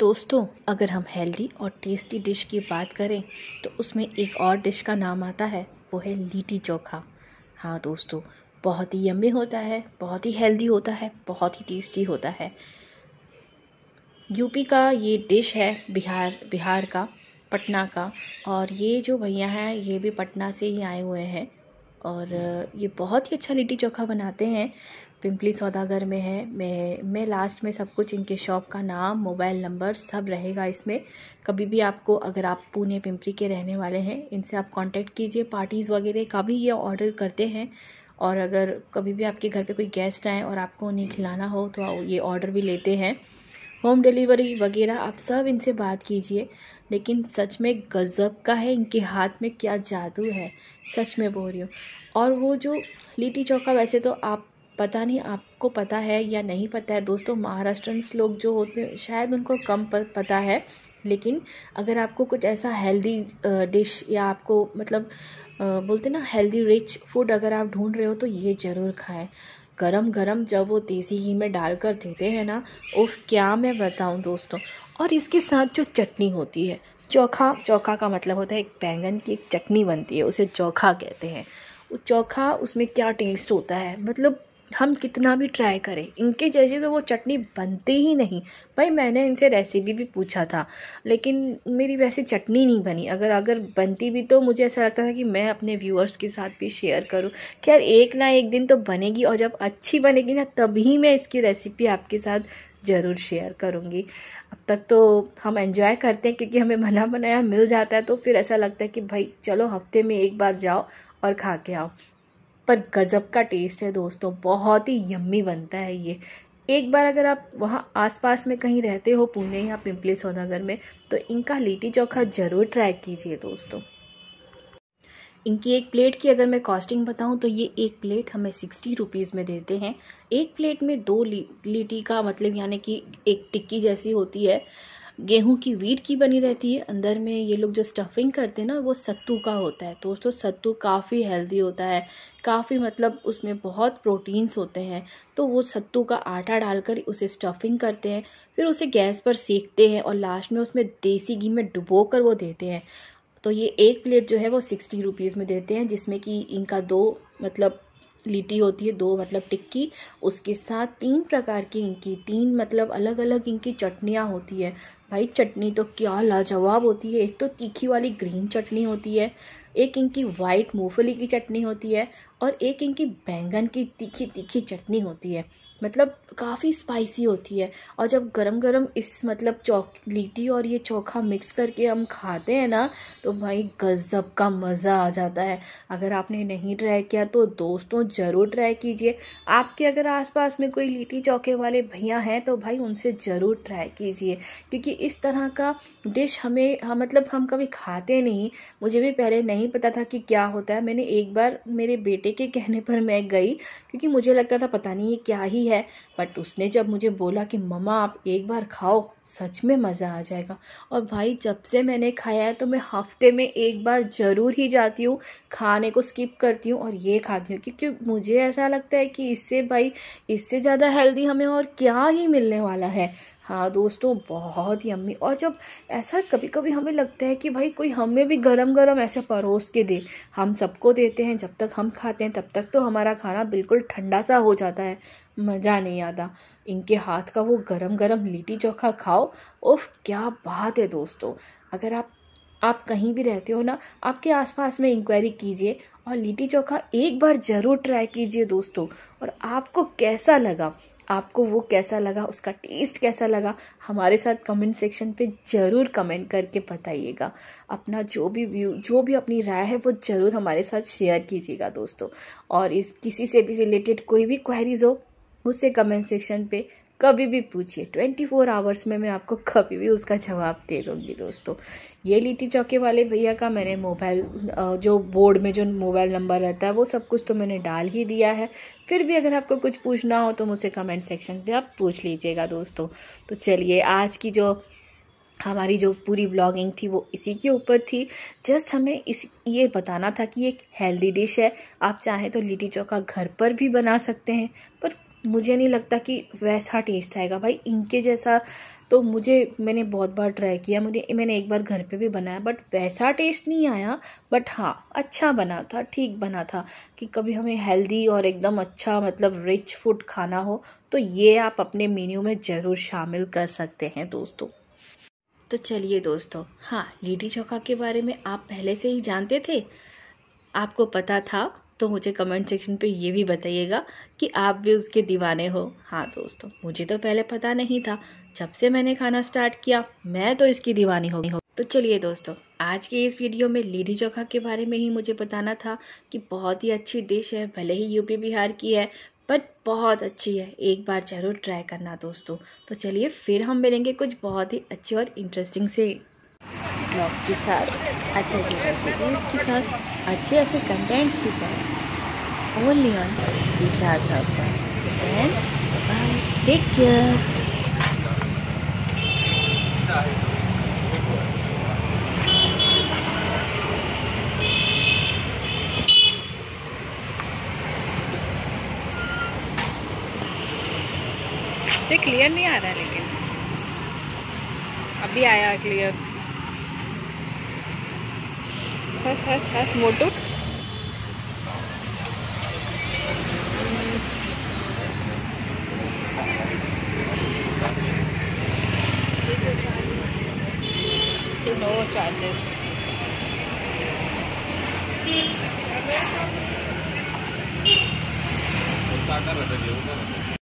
दोस्तों अगर हम हेल्दी और टेस्टी डिश की बात करें तो उसमें एक और डिश का नाम आता है वो है लिट्टी चोखा हाँ दोस्तों बहुत ही यम्मी होता है बहुत ही हेल्दी होता है बहुत ही टेस्टी होता है यूपी का ये डिश है बिहार बिहार का पटना का और ये जो भैया हैं ये भी पटना से ही आए हुए हैं और ये बहुत ही अच्छा लिट्टी चोखा बनाते हैं पिम्पली सौदागर में है मैं मैं लास्ट में सब कुछ इनके शॉप का नाम मोबाइल नंबर सब रहेगा इसमें कभी भी आपको अगर आप पुणे पिम्पली के रहने वाले हैं इनसे आप कांटेक्ट कीजिए पार्टीज़ वगैरह का भी ये ऑर्डर करते हैं और अगर कभी भी आपके घर पे कोई गेस्ट आए और आपको उन्हें खिलाना हो तो ये ऑर्डर भी लेते हैं होम डिलीवरी वगैरह आप सब इनसे बात कीजिए लेकिन सच में गज़ब का है इनके हाथ में क्या जादू है सच में बोल रही हूँ और वो जो लिट्टी चौका वैसे तो आप पता नहीं आपको पता है या नहीं पता है दोस्तों महाराष्ट्र लोग जो होते हैं शायद उनको कम पता है लेकिन अगर आपको कुछ ऐसा हेल्दी डिश या आपको मतलब बोलते ना हेल्दी रिच फूड अगर आप ढूंढ रहे हो तो ये ज़रूर खाएं गरम गरम जब वो देसी घी में डालकर देते हैं ना उफ क्या मैं बताऊँ दोस्तों और इसके साथ जो चटनी होती है चोखा चोखा का मतलब होता है एक बैंगन की एक चटनी बनती है उसे चोखा कहते हैं वो चोखा उसमें क्या टेस्ट होता है मतलब हम कितना भी ट्राई करें इनके जैसी तो वो चटनी बनती ही नहीं भाई मैंने इनसे रेसिपी भी पूछा था लेकिन मेरी वैसी चटनी नहीं बनी अगर अगर बनती भी तो मुझे ऐसा लगता था कि मैं अपने व्यूअर्स के साथ भी शेयर करूं कि यार एक ना एक दिन तो बनेगी और जब अच्छी बनेगी ना तभी मैं इसकी रेसिपी आपके साथ ज़रूर शेयर करूँगी अब तक तो हम एंजॉय करते हैं क्योंकि हमें बना बनाया मिल जाता है तो फिर ऐसा लगता है कि भाई चलो हफ्ते में एक बार जाओ और खा के आओ पर गज़ब का टेस्ट है दोस्तों बहुत ही यम्मी बनता है ये एक बार अगर आप वहाँ आसपास में कहीं रहते हो पुणे या पिंपली सौदागर में तो इनका लिट्टी चोखा ज़रूर ट्राई कीजिए दोस्तों इनकी एक प्लेट की अगर मैं कॉस्टिंग बताऊं तो ये एक प्लेट हमें सिक्सटी रुपीज़ में देते हैं एक प्लेट में दो ली, का मतलब यानी कि एक टिक्की जैसी होती है गेहूं की वीट की बनी रहती है अंदर में ये लोग जो स्टफिंग करते हैं ना वो सत्तू का होता है दोस्तों सत्तू काफ़ी हेल्दी होता है काफ़ी मतलब उसमें बहुत प्रोटीन्स होते हैं तो वो सत्तू का आटा डालकर उसे स्टफिंग करते हैं फिर उसे गैस पर सेकते हैं और लास्ट में उसमें देसी घी में डुबो कर वो देते हैं तो ये एक प्लेट जो है वो सिक्सटी रुपीज़ में देते हैं जिसमें कि इनका दो मतलब लिटी होती है दो मतलब टिक्की उसके साथ तीन प्रकार की इनकी तीन मतलब अलग अलग इनकी चटनियाँ होती है भाई चटनी तो क्या लाजवाब होती है एक तो तीखी वाली ग्रीन चटनी होती है एक इनकी वाइट मूंगफली की चटनी होती है और एक इनकी बैंगन की तीखी तीखी चटनी होती है मतलब काफ़ी स्पाइसी होती है और जब गरम गरम इस मतलब चॉकलेटी और ये चोखा मिक्स करके हम खाते हैं ना तो भाई गज़ब का मज़ा आ जाता है अगर आपने नहीं ट्राई किया तो दोस्तों ज़रूर ट्राई कीजिए आपके अगर आसपास में कोई लिट्टी चौके वाले भैया हैं तो भाई उनसे ज़रूर ट्राई कीजिए क्योंकि इस तरह का डिश हमें हम हाँ, मतलब हम कभी खाते नहीं मुझे भी पहले नहीं पता था कि क्या होता है मैंने एक बार मेरे बेटे बेटे के कहने पर मैं गई क्योंकि मुझे लगता था पता नहीं ये क्या ही है बट उसने जब मुझे बोला कि मम्मा आप एक बार खाओ सच में मज़ा आ जाएगा और भाई जब से मैंने खाया है तो मैं हफ्ते में एक बार ज़रूर ही जाती हूँ खाने को स्किप करती हूँ और ये खाती हूँ क्योंकि मुझे ऐसा लगता है कि इससे भाई इससे ज़्यादा हेल्दी हमें और क्या ही मिलने वाला है हाँ दोस्तों बहुत ही अम्मी और जब ऐसा कभी कभी हमें लगता है कि भाई कोई हमें भी गरम गरम ऐसे परोस के दे हम सबको देते हैं जब तक हम खाते हैं तब तक तो हमारा खाना बिल्कुल ठंडा सा हो जाता है मज़ा नहीं आता इनके हाथ का वो गरम गरम लिट्टी चोखा खाओ उफ क्या बात है दोस्तों अगर आप आप कहीं भी रहते हो ना आपके आसपास में इंक्वायरी कीजिए और लिट्टी चोखा एक बार ज़रूर ट्राई कीजिए दोस्तों और आपको कैसा लगा आपको वो कैसा लगा उसका टेस्ट कैसा लगा हमारे साथ कमेंट सेक्शन पे ज़रूर कमेंट करके बताइएगा अपना जो भी व्यू जो भी अपनी राय है वो ज़रूर हमारे साथ शेयर कीजिएगा दोस्तों और इस किसी से भी रिलेटेड कोई भी क्वेरीज हो मुझसे कमेंट सेक्शन पे कभी भी पूछिए ट्वेंटी फोर आवर्स में मैं आपको कभी भी उसका जवाब दे दूँगी दोस्तों ये लिट्टी चौके वाले भैया का मैंने मोबाइल जो बोर्ड में जो मोबाइल नंबर रहता है वो सब कुछ तो मैंने डाल ही दिया है फिर भी अगर आपको कुछ पूछना हो तो मुझसे कमेंट सेक्शन पर आप पूछ लीजिएगा दोस्तों तो चलिए आज की जो हमारी जो पूरी ब्लॉगिंग थी वो इसी के ऊपर थी जस्ट हमें इस ये बताना था कि एक हेल्दी डिश है आप चाहें तो लिट्टी चौका घर पर भी बना सकते हैं पर मुझे नहीं लगता कि वैसा टेस्ट आएगा भाई इनके जैसा तो मुझे मैंने बहुत बार ट्राई किया मुझे मैंने एक बार घर पे भी बनाया बट वैसा टेस्ट नहीं आया बट हाँ अच्छा बना था ठीक बना था कि कभी हमें हेल्दी और एकदम अच्छा मतलब रिच फूड खाना हो तो ये आप अपने मेन्यू में ज़रूर शामिल कर सकते हैं दोस्तों तो चलिए दोस्तों हाँ लिट्टी चोखा के बारे में आप पहले से ही जानते थे आपको पता था तो मुझे कमेंट सेक्शन पे ये भी बताइएगा कि आप भी उसके दीवाने हो हाँ दोस्तों मुझे तो पहले पता नहीं था जब से मैंने खाना स्टार्ट किया मैं तो इसकी दीवानी हो गई हो तो चलिए दोस्तों आज के इस वीडियो में लीढ़ी चोखा के बारे में ही मुझे बताना था कि बहुत ही अच्छी डिश है भले ही यूपी बिहार की है बट बहुत अच्छी है एक बार ज़रूर ट्राई करना दोस्तों तो चलिए फिर हम मिलेंगे कुछ बहुत ही अच्छी और इंटरेस्टिंग से ब्लॉग्स के साथ अच्छे अच्छे रेसिपीज़ के साथ अच्छे अच्छे कंटेंट्स के साथ only on Disha hub then bye take care clear नहीं आ रहा है लेकिन अभी आया क्लियर हस हस हस मोटू नो चार्जेस टाटा रहता है